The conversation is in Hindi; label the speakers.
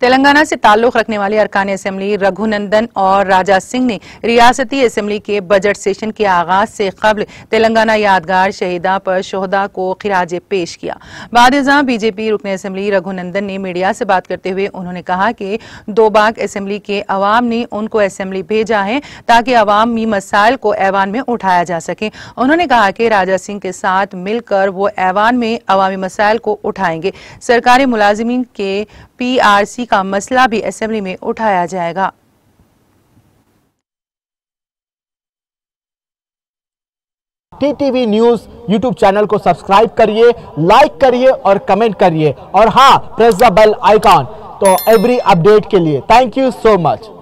Speaker 1: तेलंगाना से ताल्लुक रखने वाले अरकान असम्बली रघुनंदन और राजा सिंह ने रियासती असम्बली के बजट सेशन के आगाज से कबल तेलंगाना यादगार शहीदा पर शहदा को खराज पेश किया बाद बीजेपी रुकने असम्बली रघुनंदन ने मीडिया से बात करते हुए उन्होंने कहा कि दो बाग असम्बली के अवाम ने उनको असम्बली भेजा है ताकि अवामी मसाइल को ऐवान में उठाया जा सके उन्होंने कहा कि राजा सिंह के साथ मिलकर वो ऐवान में अवामी मसाइल को उठाएंगे सरकारी मुलाजमीन के पी आर सी का मसला भी असेंबली में उठाया जाएगा टीटीवी न्यूज यूट्यूब
Speaker 2: चैनल को सब्सक्राइब करिए लाइक करिए और कमेंट करिए और हाँ प्रेस द बेल आइकॉन तो एवरी अपडेट के लिए थैंक यू सो मच